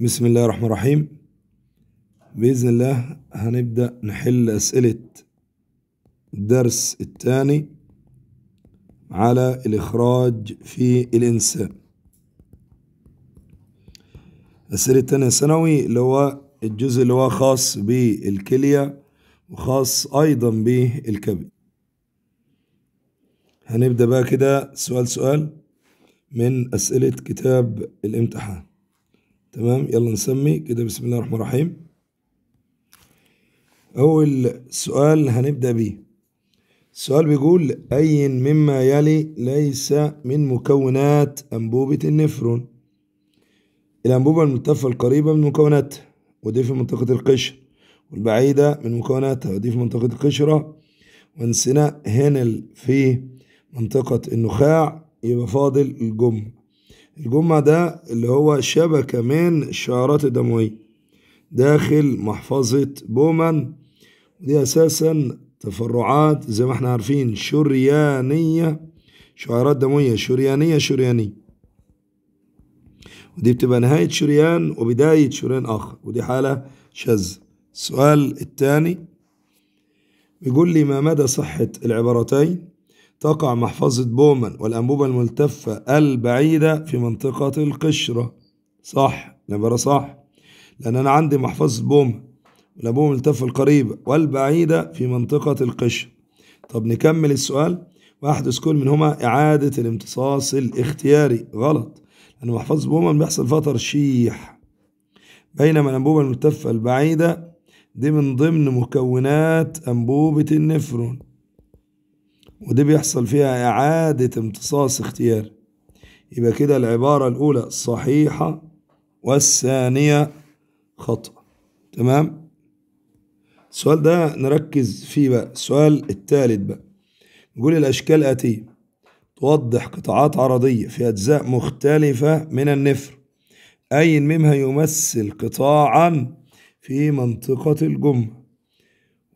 بسم الله الرحمن الرحيم بإذن الله هنبدأ نحل أسئلة الدرس الثاني على الإخراج في الإنسان الأسئلة الثانية ثانوي اللي هو الجزء اللي هو خاص بالكلية وخاص أيضا بالكبد هنبدأ بقى كده سؤال سؤال من أسئلة كتاب الامتحان تمام يلا نسمي كده بسم الله الرحمن الرحيم أول سؤال هنبدأ بيه السؤال بيقول أي مما يلي ليس من مكونات أنبوبة النفرون الأنبوبة الملتفة القريبة من مكوناتها ودي في منطقة القشر والبعيدة من مكوناتها ودي في منطقة القشرة وانسناء هنا في منطقة النخاع يبقى فاضل الجمر الجمع ده اللي هو شبكة من الشعرات الدموية داخل محفظة بومان ودي أساسا تفرعات زي ما احنا عارفين شريانية شعرات دموية شريانية شريانية ودي بتبقى نهاية شريان وبداية شريان آخر ودي حالة شاذة السؤال الثاني بيقول لي ما مدى صحة العبارتين تقع محفظة بومن والأنبوبة الملتفة البعيدة في منطقة القشرة صح العبارة صح لأن أنا عندي محفظة بومن والأنبوبة الملتفة القريبة والبعيدة في منطقة القشرة طب نكمل السؤال ويحدث كل منهما إعادة الامتصاص الاختياري غلط لأن محفظة بومن بيحصل فيها ترشيح بينما الأنبوبة الملتفة البعيدة دي من ضمن مكونات أنبوبة النفرون ودي بيحصل فيها إعادة امتصاص اختيار يبقى كده العبارة الأولى صحيحة والثانية خطأ تمام السؤال ده نركز فيه بقى السؤال الثالث بقى نقول الأشكال آتية توضح قطاعات عرضية في أجزاء مختلفة من النفر أي منها يمثل قطاعا في منطقة الجمة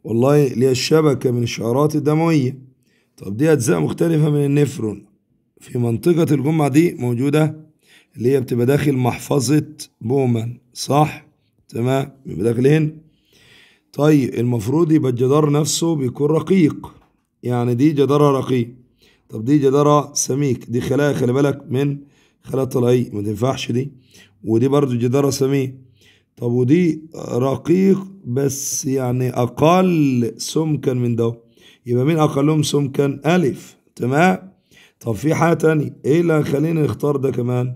والله الشبكة من الشعرات الدموية طب دي أجزاء مختلفة من النفرون في منطقة الجمعة دي موجودة اللي هي بتبقى داخل محفظة بومان صح تمام يبقى داخل هنا طيب المفروض يبقى الجدار نفسه بيكون رقيق يعني دي جدارها رقيق طب دي جدارها سميك دي خلايا خلي بالك من خلايا طلعية ما تنفعش دي ودي برضو جدارها سميك طب ودي رقيق بس يعني أقل سمكا من ده يبقى مين أقلهم سمكا ألف تمام طب في حاجة تانية إيه اللي هيخليني نختار ده كمان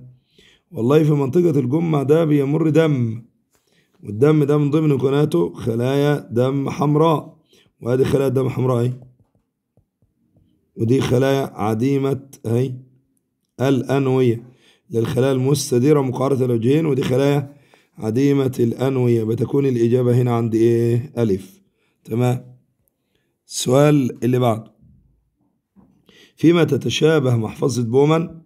والله في منطقة الجمع ده بيمر دم والدم ده من ضمن قناته خلايا دم حمراء وادي خلايا دم حمراء اهي ودي خلايا عديمة اهي الأنوية للخلايا المستديرة مقارنة الوجهين ودي خلايا عديمة الأنوية بتكون الإجابة هنا عند إيه ألف تمام السؤال اللي بعده فيما تتشابه محفظة بومان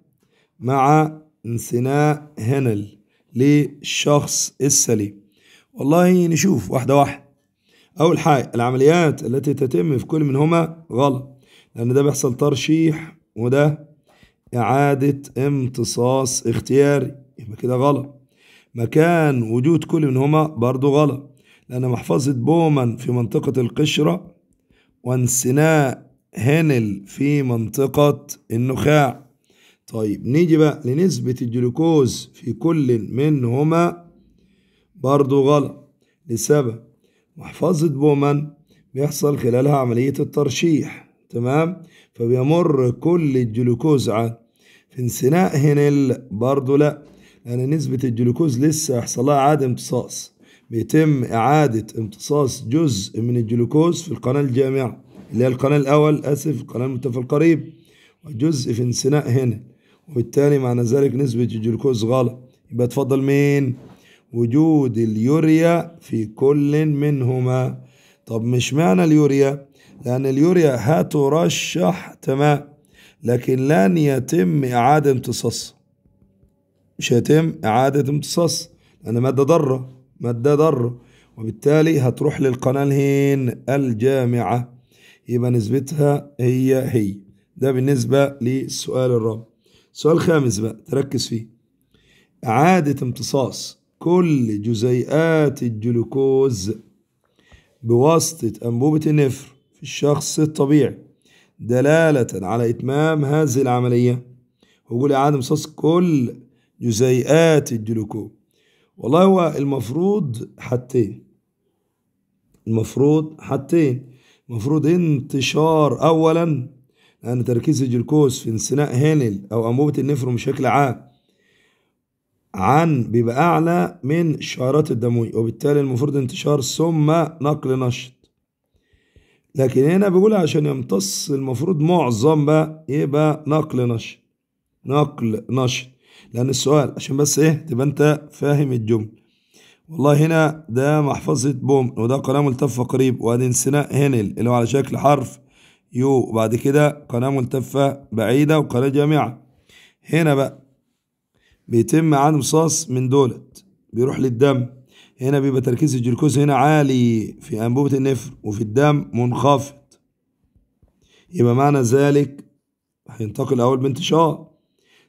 مع انثناء هنل للشخص السليم والله نشوف واحدة واحدة أول حاجة العمليات التي تتم في كل منهما غلط لأن ده بيحصل ترشيح وده إعادة امتصاص اختياري يبقى كده غلط مكان وجود كل منهما برضه غلط لأن محفظة بومان في منطقة القشرة وانسناء هنل في منطقة النخاع طيب نيجي بقى لنسبة الجلوكوز في كل منهما برضو غلط لسبب محفظة بومان بيحصل خلالها عملية الترشيح تمام فبيمر كل الجلوكوز على في انسناء هنل برضو لا لأن نسبة الجلوكوز لسه يحصلها عدم امتصاص بيتم إعادة امتصاص جزء من الجلوكوز في القناة الجامعة اللي هي القناة الأول أسف القناة المتفق القريب وجزء في انسناء هنا وبالتالي معنى ذلك نسبة الجلوكوز غلط يبقى تفضل مين؟ وجود اليوريا في كل منهما طب مش معنى اليوريا لأن اليوريا هترشح تمام لكن لن يتم إعادة امتصاصها مش هيتم إعادة امتصاص لأن مادة ضارة مادة ضر وبالتالي هتروح للقناة الهين الجامعة يبقى نسبتها هي هي ده بالنسبة للسؤال الرابع سؤال خامس بقى تركز فيه إعادة امتصاص كل جزيئات الجلوكوز بواسطة أنبوبة النفر في الشخص الطبيعي دلالة على إتمام هذه العملية وقول إعادة امتصاص كل جزيئات الجلوكوز والله هو المفروض حتين المفروض حتين المفروض انتشار اولا لان تركيز الجلوكوز في انسناء هانل او انبوبه النفروم بشكل عام عن بيبقى اعلى من الشعيرات الدمويه وبالتالي المفروض انتشار ثم نقل نشط لكن هنا بيقول عشان يمتص المفروض معظم بقى يبقى نقل نشط نقل نشط لأن السؤال عشان بس إيه تبقى أنت فاهم الجمل والله هنا ده محفظة بوم وده قناة ملتفة قريب وأدي انسناء هنل اللي هو على شكل حرف يو وبعد كده قناة ملتفة بعيدة وقناة جامعة هنا بقى بيتم عدم صاص من دولت بيروح للدم هنا بيبقى تركيز الجلوكوز هنا عالي في أنبوبة النفر وفي الدم منخفض يبقى معنى ذلك هينتقل أول بانتشار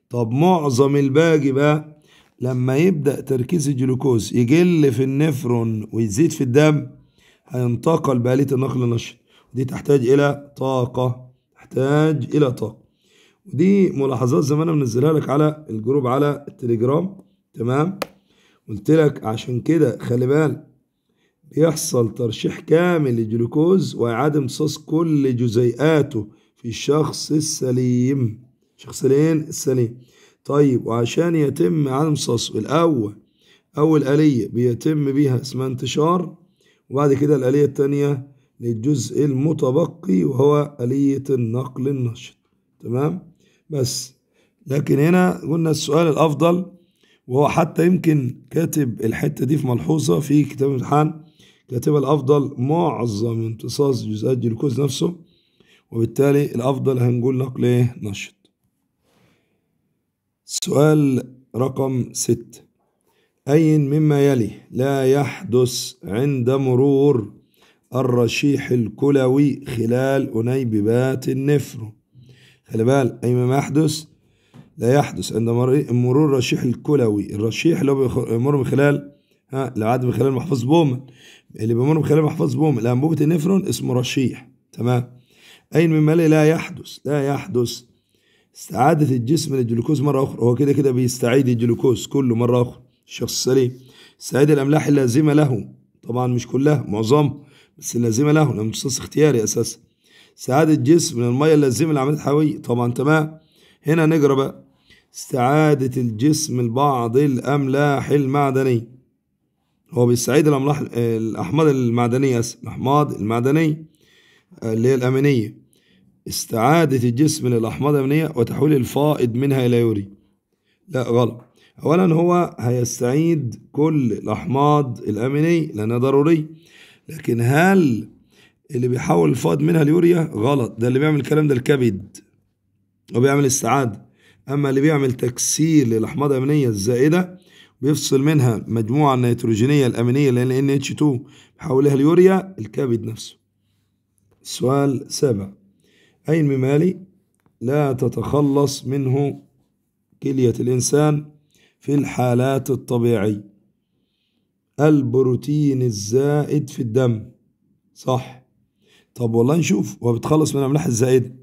طب معظم الباقي بقى لما يبدأ تركيز الجلوكوز يقل في النفرون ويزيد في الدم هينتقل بآلية النقل النشط دي تحتاج إلى طاقة تحتاج إلى طاقة ودي ملاحظات زي ما أنا منزلها لك على الجروب على التليجرام تمام قلت لك عشان كده خلي بال بيحصل ترشيح كامل للجلوكوز وإعادة امتصاص كل جزيئاته في الشخص السليم شخصين السليم طيب وعشان يتم عدم الصصف الأول أول آلية بيتم بيها اسمها انتشار وبعد كده الآلية الثانية للجزء المتبقي وهو آلية النقل النشط تمام بس لكن هنا قلنا السؤال الأفضل وهو حتى يمكن كاتب الحتة دي في ملحوظة في كتاب الامتحان كاتبها الأفضل معظم امتصاص جزيئات الجلوكوز نفسه وبالتالي الأفضل هنقول نقل ايه نشط سؤال رقم ست أين مما يلي لا يحدث عند مرور الرشيح الكلوي خلال أنيببات النفر خلي بالك أي مما يحدث لا يحدث عند مرور الرشيح الكلوي الرشيح اللي هو بيمر من خلال ها العدد من خلال محفظ بومن اللي بيمر من خلال محفظ بومن الأنبوبة النفرون اسمه رشيح تمام أين مما لا يحدث لا يحدث استعادة الجسم للجلوكوز مرة أخرى هو كده كده بيستعيد الجلوكوز كله مرة أخرى الشخص السليم استعادة الأملاح اللازمة له طبعا مش كلها معظمها بس اللازمة له لأنه امتصاص اختياري أساسا استعادة الجسم من المية اللازمة لعملية الحيوية طبعا تمام هنا نقرا بقى استعادة الجسم لبعض الأملاح المعدنية هو بيستعيد الأملاح الأحماض المعدنية أساسا الأحماض المعدنية اللي هي الأمينية استعادة الجسم للأحماض الأمينية وتحويل الفائض منها إلى يوري لا غلط أولا هو هيستعيد كل الأحماض الأمينية لأنها ضروري لكن هل اللي بيحول الفائض منها اليوريا غلط ده اللي بيعمل الكلام ده الكبد وبيعمل استعادة أما اللي بيعمل تكسير للأحماض الأمينية الزائدة بيفصل منها مجموعة النيتروجينية الأمينية الأمينية NH2 بيحولها اليوريا الكبد نفسه السؤال سابع أي ممالي لا تتخلص منه كلية الإنسان في الحالات الطبيعية البروتين الزائد في الدم صح طب والله نشوف هو بتخلص من الأملاح الزائدة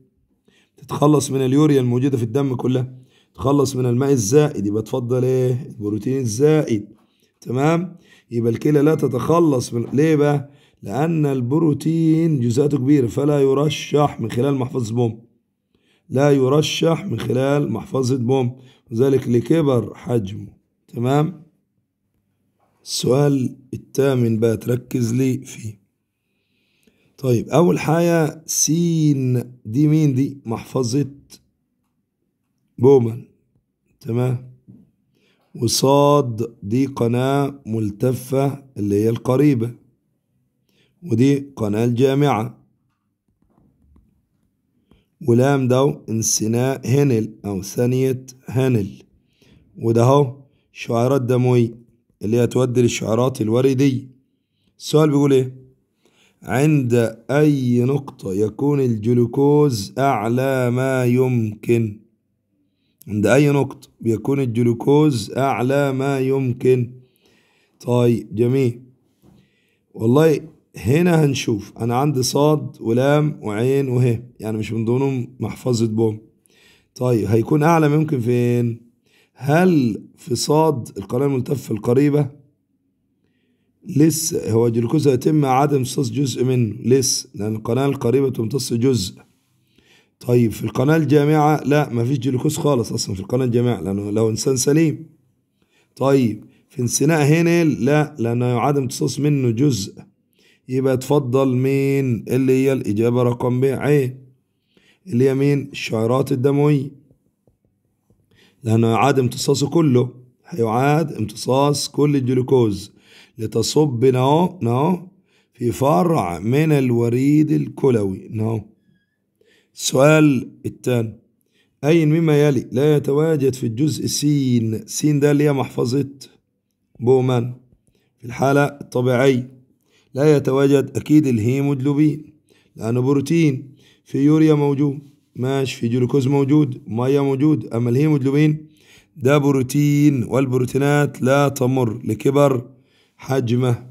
تتخلص من اليوريا الموجودة في الدم كلها تخلص من الماء الزائد يبقى تفضل ايه البروتين الزائد تمام يبقى الكلى لا تتخلص من ليه بقى لأن البروتين جزيئاته كبيرة فلا يرشح من خلال محفظة بوم لا يرشح من خلال محفظة بوم وذلك لكبر حجمه تمام السؤال الثامن بقى تركز لي فيه طيب أول حاجة سين دي مين دي محفظة بومان تمام وصاد دي قناة ملتفة اللي هي القريبة ودي قناة الجامعة ولام دو انسناء هنل أو ثانية هنل وده هو شعيرات دموي اللي هتودي تودي للشعيرات الوردية السؤال بيقول ايه عند أي نقطة يكون الجلوكوز أعلى ما يمكن عند أي نقطة بيكون الجلوكوز أعلى ما يمكن طيب جميل والله هنا هنشوف انا عندي صاد ولام وعين وه يعني مش من ضمنهم محفظة بوم طيب هيكون اعلى ممكن فين هل في صاد القناة الملتفة القريبة لسه هو الجلوكوز هيتم عدم امتصاص جزء منه لسه لان القناة القريبة تمتص جزء طيب في القناة الجامعة لا مفيش جلوكوز خالص اصلا في القناة الجامعة لانه لو انسان سليم طيب في انسناء هينيل لا لانه يعاد امتصاص منه جزء يبقى اتفضل مين اللي هي الإجابة رقم ب ع اللي هي مين الشعيرات الدموية لأنه يعاد امتصاصه كله هيعاد امتصاص كل الجلوكوز لتصب نو نو في فرع من الوريد الكلوي نو السؤال الثاني أي مما يلي لا يتواجد في الجزء سين سين ده اللي هي محفظة بومان في الحالة الطبيعية لا يتواجد أكيد الهيموجلوبين لأنه بروتين في يوريا موجود ماشي في جلوكوز موجود مية موجود أما الهيموجلوبين ده بروتين والبروتينات لا تمر لكبر حجمه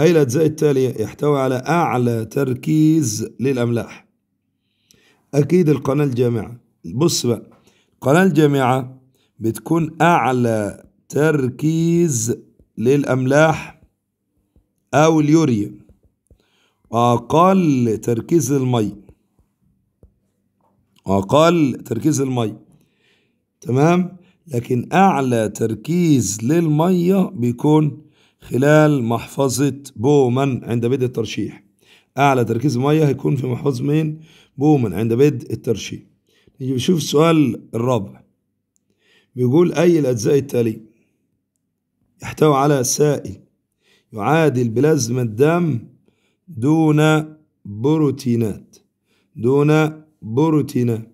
أي الأجزاء التالية يحتوي على أعلى تركيز للأملاح أكيد القناة الجامعة بص بقى القناة الجامعة بتكون أعلى تركيز للأملاح أو اليوريا أقل تركيز المية أقل تركيز المية تمام لكن أعلى تركيز للمية بيكون خلال محفظة بومن عند بدء الترشيح أعلى تركيز المية هيكون في محفظة مين؟ بومن عند بدء الترشيح نيجي نشوف السؤال الرابع بيقول أي الأجزاء التالية يحتوي على سائل يعادل بلازما الدم دون بروتينات دون بروتينات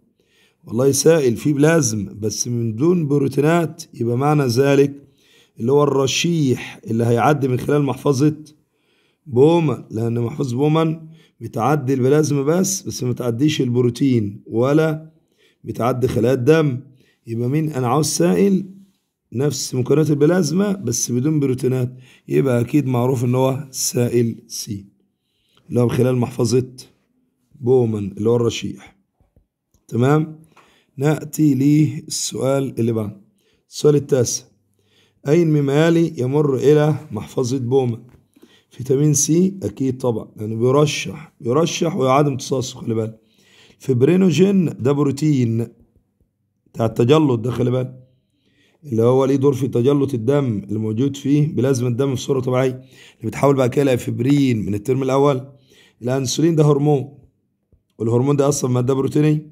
والله سائل فيه بلازم بس من دون بروتينات يبقى معنى ذلك اللي هو الرشيح اللي هيعدي من خلال محفظة بومن لأن محفظة بومن بتعدي البلازما بس بس ما تعديش البروتين ولا بتعدي خلايا الدم يبقى مين أنا عاوز سائل نفس مكونات البلازما بس بدون بروتينات يبقى أكيد معروف إن هو سائل سي اللي هو خلال محفظة بومن اللي هو الرشيح تمام نأتي للسؤال اللي بعد السؤال التاسع مما يلي يمر إلى محفظة بومن فيتامين سي أكيد طبعا لأنه يعني بيرشح يرشح ويعاد امتصاصه خلي بالك فبرينوجين ده بروتين بتاع التجلط ده خلي بالك اللي هو ليه دور في تجلط الدم اللي موجود فيه بلازم الدم في صوره طبيعيه اللي بيتحول بقى كده لفبرين من الترم الاول الانسولين ده هرمون والهرمون ده اصلا ماده بروتينيه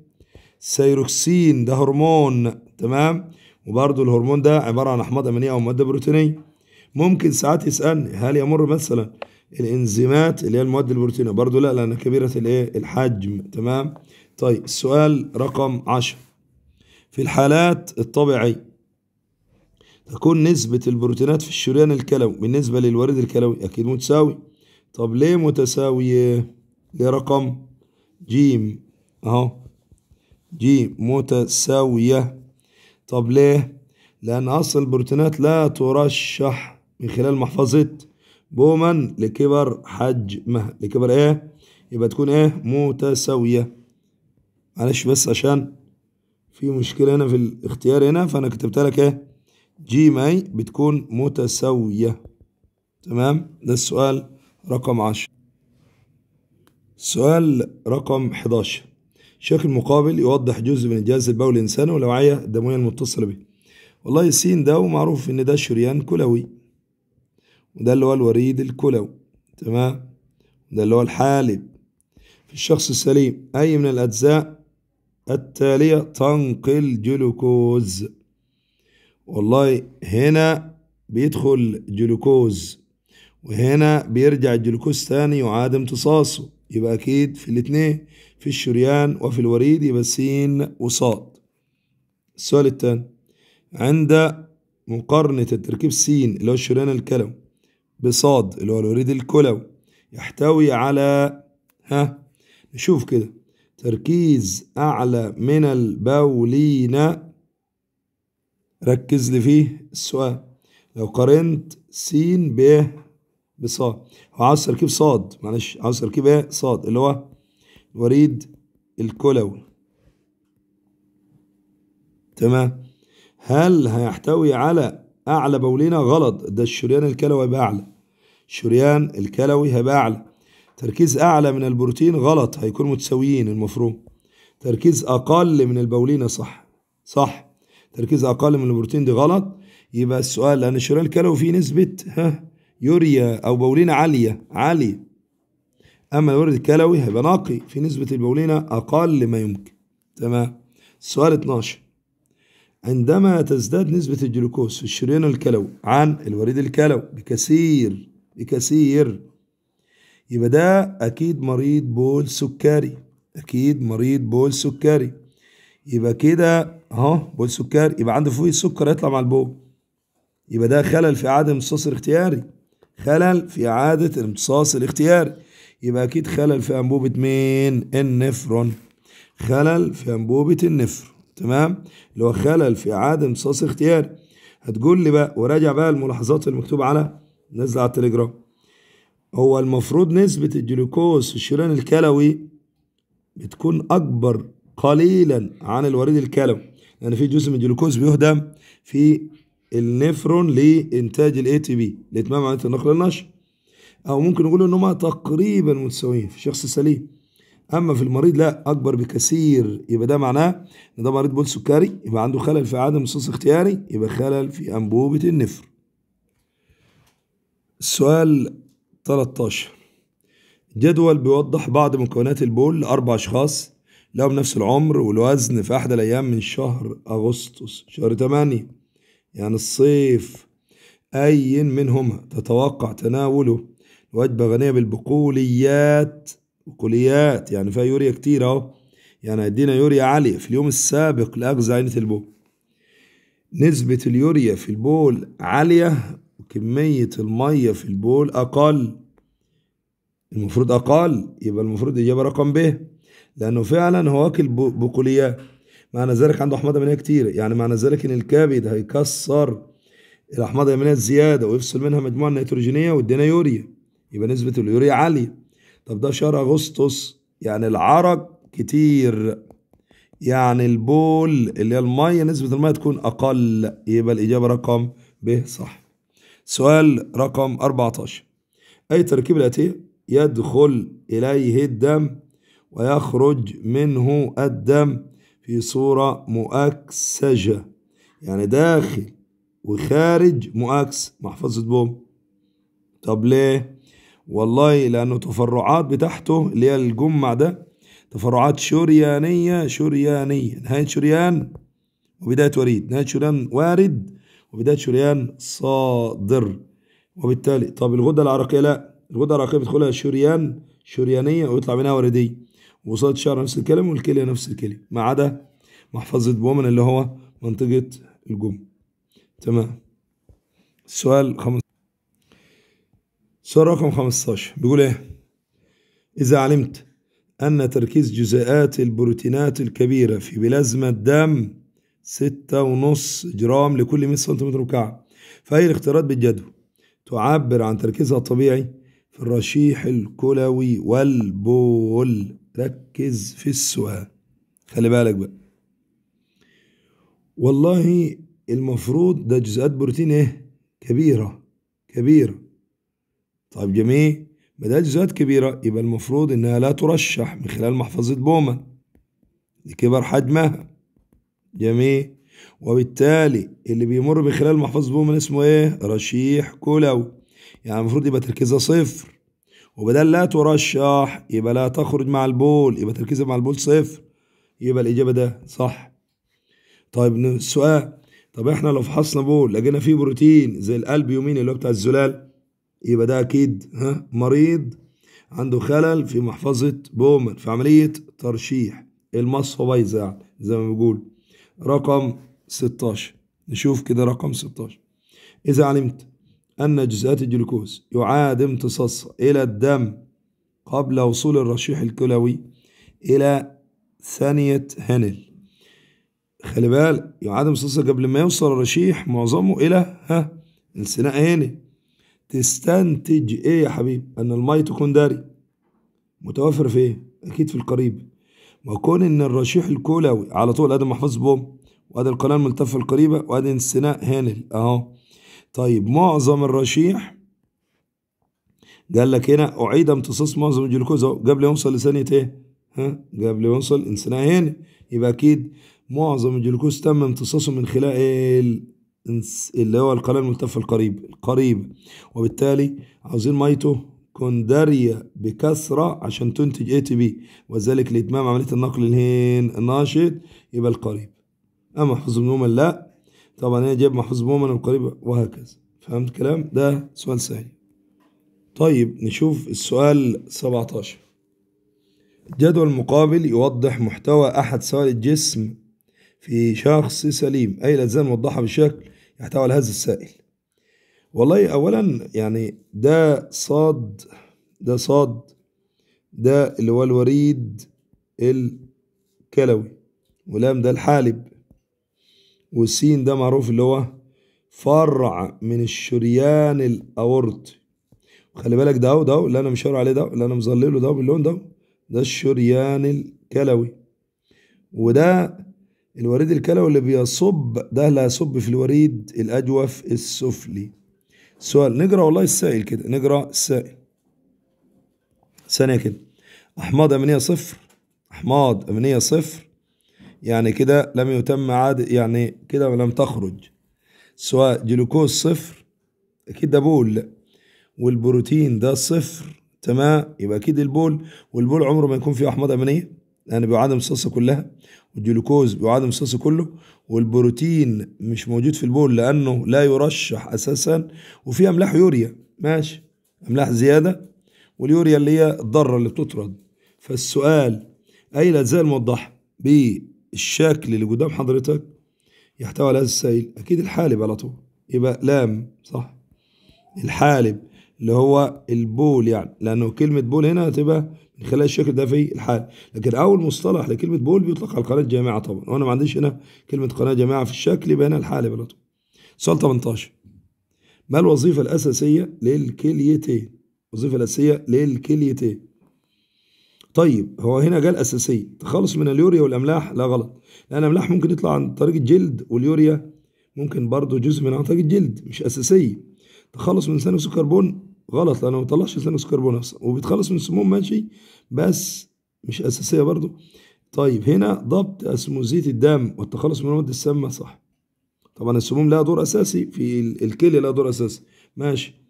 سيروكسين ده هرمون تمام وبرده الهرمون ده عباره عن احماض امينيه او ماده بروتينيه ممكن ساعات يسالني هل يمر مثلا الانزيمات اللي هي المواد البروتينيه برده لا لان كبيره الايه الحجم تمام طيب السؤال رقم 10 في الحالات الطبيعيه تكون نسبة البروتينات في الشريان الكلوي بالنسبة للوريد الكلوي أكيد متساوي طب ليه متساوية لرقم جيم أهو جيم متساوية طب ليه؟ لأن أصل البروتينات لا ترشح من خلال محفظة بومن لكبر حجمها لكبر إيه؟ يبقى تكون إيه؟ متساوية معلش بس عشان في مشكلة هنا في الاختيار هنا فأنا كتبت لك إيه؟ جيم اي بتكون متساوية تمام ده السؤال رقم عشر سؤال رقم 11 شكل المقابل يوضح جزء من الجهاز البولي الإنسان والأوعية الدموية المتصلة به والله السين ده ومعروف إن ده شريان كلوي وده اللي هو الوريد الكلوي تمام ده اللي هو الحالب في الشخص السليم أي من الأجزاء التالية تنقل جلوكوز والله هنا بيدخل جلوكوز وهنا بيرجع الجلوكوز تاني يعاد امتصاصه يبقى أكيد في الاتنين في الشريان وفي الوريد يبقى سين وصاد السؤال الثاني عند مقارنة التركيب سين اللي هو الشريان الكلو بصاد اللي هو الوريد الكلو يحتوي على ها نشوف كده تركيز أعلى من البولينة ركز لي فيه السؤال لو قارنت س ب بص هو عاوز تركيب صاد معلش عاوز تركيب ايه صاد اللي هو وريد الكلوي تمام هل هيحتوي على اعلى بولينا غلط ده الشريان الكلوي هيبقى اعلى الشريان الكلوي هيبقى اعلى تركيز اعلى من البروتين غلط هيكونوا متساويين المفروض تركيز اقل من البولينا صح صح تركيز اقل من البروتين دي غلط يبقى السؤال لان الشراء الكلوي فيه نسبه ها يوريا او بولينا عاليه عاليه اما الورد الكلوي هيبقى نقي في نسبه البولينا اقل ما يمكن تمام سؤال 12 عندما تزداد نسبة الجلوكوز في الشريان الكلوي عن الوريد الكلوي بكثير بكثير يبقى ده أكيد مريض بول سكري أكيد مريض بول سكري يبقى كده اهو بول سكري يبقى عنده فوق السكر هيطلع مع البول يبقى ده خلل في عدم امتصاص الاختياري خلل في عادة الامتصاص الاختياري يبقى أكيد خلل في أنبوبة مين؟ النفرون خلل في أنبوبة النفر تمام؟ اللي هو خلل في عادة امتصاص الاختياري هتقول لي بقى وراجع بقى الملاحظات المكتوبة على نزل على التليجرام هو المفروض نسبة الجلوكوز في الشريان الكلوي بتكون أكبر قليلا عن الوريد الكلوي يعني في جزء من الجلوكوز بيهدم في النفرون لإنتاج الاي تي بي لإتمام عملية النقل النشط أو ممكن نقول إن هما تقريبا متساويين في الشخص السليم أما في المريض لا أكبر بكثير يبقى ده معناه إن ده مريض بول سكري يبقى عنده خلل في عدم امتصاص اختياري يبقى خلل في أنبوبة النفر السؤال 13 جدول بيوضح بعض مكونات البول لأربع أشخاص لقوا بنفس العمر والوزن في أحد الأيام من شهر أغسطس شهر 8 يعني الصيف أي منهما تتوقع تناوله وجبة غنية بالبقوليات بقوليات يعني فيها يوريا كتير أهو يعني هيدينا يوريا عالية في اليوم السابق لأغذى عينة البول نسبة اليوريا في البول عالية وكمية المية في البول أقل المفروض أقل يبقى المفروض إجابة رقم ب لأنه فعلا هو واكل بقوليات معنى ذلك عنده أحماض أمينية كتير يعني معنى ذلك إن الكبد هيكسر الأحماض الأمينية الزيادة ويفصل منها مجموعة نيتروجينية وادينا يوريا يبقى نسبة اليوريا عالية طب ده شهر أغسطس يعني العرق كتير يعني البول اللي هي المية نسبة المية تكون أقل يبقى الإجابة رقم ب صح سؤال رقم 14 أي تركيب الآتية يدخل إليه الدم ويخرج منه الدم في صورة مؤكسجة يعني داخل وخارج مؤكس محفظة بوم طب ليه والله لأنه تفرعات بتاعته اللي هي الجمع ده تفرعات شريانية شريانية نهاية شريان وبداية وريد نهاية شريان وارد وبداية شريان صادر وبالتالي طب الغدة العرقية لا الغدة العرقية بيدخلها شريان شريانية ويطلع منها وردية وصاد الشعر نفس الكلام والكلية نفس الكلمة ما عدا محفظة بومن اللي هو منطقة الجم تمام السؤال خمس السؤال رقم 15 بيقول ايه إذا علمت أن تركيز جزيئات البروتينات الكبيرة في بلازما الدم ستة ونص جرام لكل 100 سنتيمتر مكعب فهي الاختيارات بالجدول تعبر عن تركيزها الطبيعي في الرشيح الكلوي والبول ركز في السؤال خلي بالك بقى والله المفروض ده جزيئات بروتين ايه كبيرة كبيرة طيب جميل ما ده جزيئات كبيرة يبقى المفروض انها لا ترشح من خلال محفظة بومان لكبر حجمها جميل وبالتالي اللي بيمر من خلال محفظة بومان اسمه ايه رشيح كلوي يعني المفروض يبقى تركيزها صفر وبدل لا ترشح يبقى لا تخرج مع البول يبقى تركيزها مع البول صفر يبقى الإجابة ده صح طيب السؤال طب احنا لو فحصنا بول لقينا فيه بروتين زي القلب يومين اللي هو بتاع الزلال يبقى ده اكيد ها مريض عنده خلل في محفظة بومن في عملية ترشيح المصفى بايظة يعني زي ما بيقول رقم 16 نشوف كده رقم 16 إذا علمت أن جزيئات الجلوكوز يعاد امتصاصها إلى الدم قبل وصول الرشيح الكلوي إلى ثانية هنل خلي بالك يعاد امتصاصها قبل ما يوصل الرشيح معظمه إلى ها السناء هنا تستنتج إيه يا حبيب أن داري متوفر في إيه؟ أكيد في القريب وكون إن الرشيح الكلوي على طول أدي محفوظ بوم وأدي القناة الملتفة القريبة وأدي السناء هنل أهو طيب معظم الرشيح قال لك هنا أعيد امتصاص معظم الجلوكوز قبل يوصل لثانية إيه؟ ها؟ قبل يوصل انثناء هنا يبقى أكيد معظم الجلوكوز تم امتصاصه من خلال اللي هو القناه الملتفة القريب القريب وبالتالي عاوزين ميته كونداريا بكثرة عشان تنتج اي تي بي وذلك لإتمام عملية النقل الهين الناشط يبقى القريب أما حزم نوما لا طبعا هي جاب محفوظ مؤمن القريب وهكذا فهمت الكلام ده سؤال سهل طيب نشوف السؤال 17 الجدول المقابل يوضح محتوى أحد سوائل الجسم في شخص سليم أي الأجزاء الموضحة بالشكل يحتوي على هذا السائل والله أولا يعني ده صاد ده صاد ده اللي هو الوريد الكلوي ولام ده الحالب والسين ده معروف اللي هو فرع من الشريان الأورط خلي بالك ده اهو ده اللي انا مشاور عليه ده اللي انا مظلله ده باللون ده ده الشريان الكلوي وده الوريد الكلوي اللي بيصب ده اللي هيصب في الوريد الأجوف السفلي سؤال نقرا والله السائل كده نقرا السائل ثانية كده أحماض أمينية صفر أحماض أمينية صفر يعني كده لم يتم عاد يعني كده لم تخرج سواء جلوكوز صفر أكيد ده بول والبروتين ده صفر تمام يبقى أكيد البول والبول عمره ما يكون فيه أحماض أمينية يعني بيعاد امتصاصه كلها والجلوكوز بيعاد امتصاصه كله والبروتين مش موجود في البول لأنه لا يرشح أساسا وفي أملاح يوريا ماشي أملاح زيادة واليوريا اللي هي الضارة اللي بتطرد فالسؤال أي الأجزاء الموضحة ب الشكل اللي قدام حضرتك يحتوي على هذا السائل أكيد الحالب على طول يبقى لام صح الحالب اللي هو البول يعني لأنه كلمة بول هنا هتبقى من خلال الشكل ده في الحال لكن أول مصطلح لكلمة بول بيطلق على القناة الجامعة طبعا وأنا ما عنديش هنا كلمة قناة جامعة في الشكل يبقى هنا الحالب على طول سؤال 18 ما الوظيفة الأساسية للكليتين الوظيفة الأساسية للكليتين طيب هو هنا جه الأساسية تخلص من اليوريا والأملاح لا غلط لأن الأملاح ممكن يطلع عن طريق الجلد واليوريا ممكن برضه جزء من عن طريق الجلد مش أساسية تخلص من ثاني أكسيد الكربون غلط لأنه ما بيطلعش ثاني أكسيد الكربون أصلا وبيتخلص من السموم ماشي بس مش أساسية برضه طيب هنا ضبط أسموزية الدم والتخلص من المواد السامة صح طبعا السموم لها دور أساسي في الكلى لها دور أساسي ماشي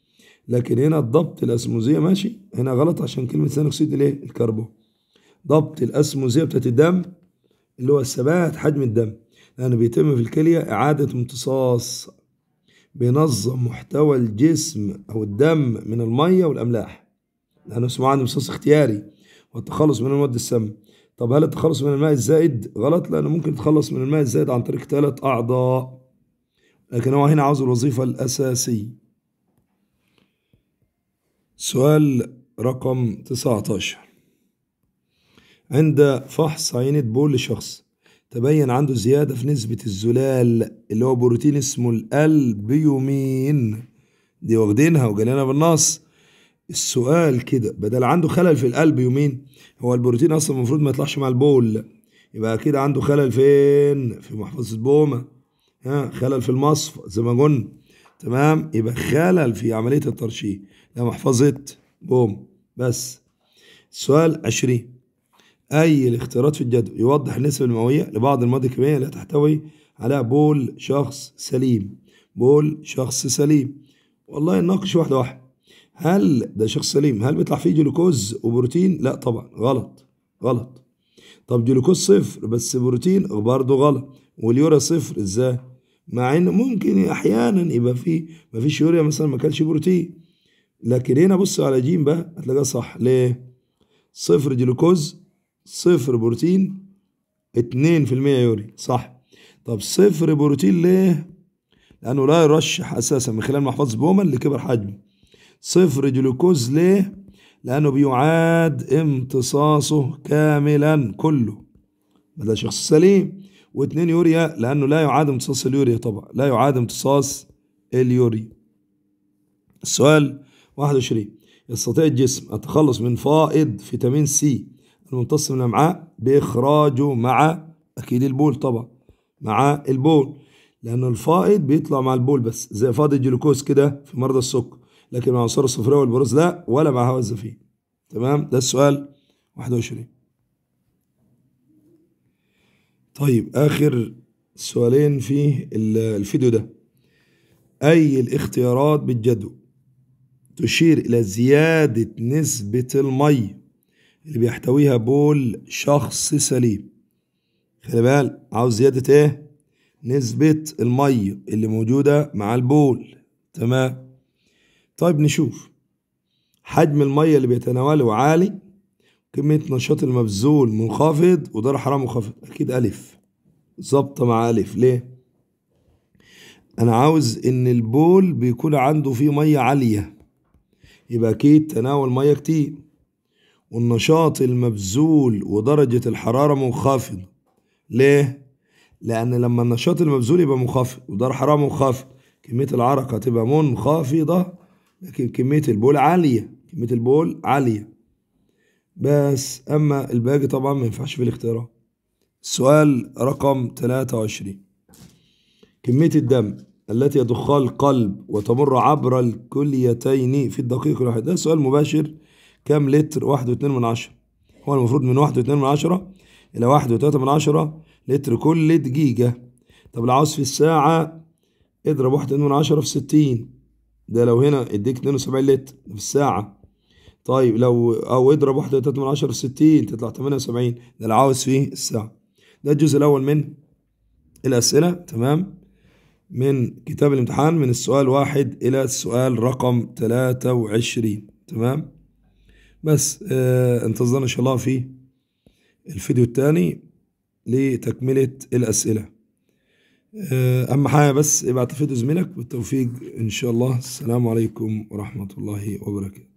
لكن هنا الضبط الاسموزيه ماشي هنا غلط عشان كلمه ثاني اكسيد الايه الكربون ضبط الاسموزيه بتاعت الدم اللي هو الثبات حجم الدم لأنه بيتم في الكلية إعادة امتصاص بينظم محتوى الجسم أو الدم من المية والأملاح لأنه اسمه عنده امتصاص اختياري والتخلص من المواد السامة طب هل التخلص من الماء الزائد غلط لأنه ممكن تخلص من الماء الزائد عن طريق ثلاث أعضاء لكن هو هنا عاوز الوظيفة الأساسية سؤال رقم 19 عند فحص عينة بول لشخص تبين عنده زيادة في نسبة الزلال اللي هو بروتين اسمه الألبيومين دي واخدينها وجالينها بالنص السؤال كده بدل عنده خلل في القلب يومين هو البروتين اصلا المفروض ما يطلعش مع البول يبقى كده عنده خلل فين في محفظة بومة ها خلل في المصفى زي ما قلنا تمام يبقى خلل في عملية الترشيح لو حفظت بوم بس سؤال 20 أي الاختيارات في الجدول يوضح النسبة المئوية لبعض المواد الكيميائية لا تحتوي على بول شخص سليم بول شخص سليم والله نناقش واحدة واحدة هل ده شخص سليم هل بيطلع فيه جلوكوز وبروتين لا طبعا غلط غلط طب جلوكوز صفر بس بروتين برضه غلط واليورا صفر ازاي مع انه ممكن احيانا يبقى في ما فيش يوريا مثلا ما اكلش بروتين لكن هنا بص على جيم بقى هتلاقيها صح ليه صفر جلوكوز صفر بروتين اتنين في المية يوري صح طب صفر بروتين ليه لانه لا يرشح اساسا من خلال محفظه بومن لكبر حجمه صفر جلوكوز ليه لانه بيعاد امتصاصه كاملا كله ده شخص سليم واثنين يوريا لأنه لا يعاد امتصاص اليوريا طبعا لا يعاد امتصاص اليوريا السؤال 21 يستطيع الجسم التخلص من فائض فيتامين سي الممتص من الأمعاء بإخراجه مع أكيد البول طبعا مع البول لأن الفائض بيطلع مع البول بس زي فائض الجلوكوز كده في مرضى السكر لكن مع العنصر الصفراء والبروز لا ولا مع هواء الزفير تمام ده السؤال 21 طيب آخر سؤالين في الفيديو ده أي الاختيارات بالجدول تشير إلى زيادة نسبة المي اللي بيحتويها بول شخص سليم خلي بالك عاوز زيادة إيه؟ نسبة المي اللي موجودة مع البول تمام طيب نشوف حجم المية اللي بيتناوله عالي كمية نشاط المبذول منخفض ودار حرام منخفض أكيد ألف ظابطة مع ألف ليه؟ أنا عاوز إن البول بيكون عنده فيه مية عالية يبقى أكيد تناول مية كتير والنشاط المبذول ودرجة الحرارة منخفضة ليه؟ لأن لما النشاط المبذول يبقى منخفض ودار حرارة منخفض كمية العرق هتبقى منخفضة لكن كمية البول عالية كمية البول عالية بس أما الباقي طبعا ما ينفعش في الاختيار سؤال رقم 23 كمية الدم التي يضخها القلب وتمر عبر الكليتين في الدقيقة الواحدة ده سؤال مباشر كم لتر واحد واتنين من عشرة هو المفروض من واحد واتنين من عشرة إلى واحد وتلاتة من عشرة لتر كل دقيقة طب لو عاوز في الساعة اضرب واحد واتنين من عشرة في ستين ده لو هنا اديك اتنين وسبعين لتر في الساعة طيب لو او اضرب واحدة وتلاتة من عشرة 60 تطلع تمانية وسبعين ده عاوز فيه الساعة ده الجزء الأول من الأسئلة تمام من كتاب الامتحان من السؤال واحد إلى السؤال رقم تلاتة وعشرين تمام بس آه انتظرنا إن شاء الله في الفيديو التاني لتكملة الأسئلة آه، أهم حاجة بس ابعت فيديو زميلك بالتوفيق إن شاء الله السلام عليكم ورحمة الله وبركاته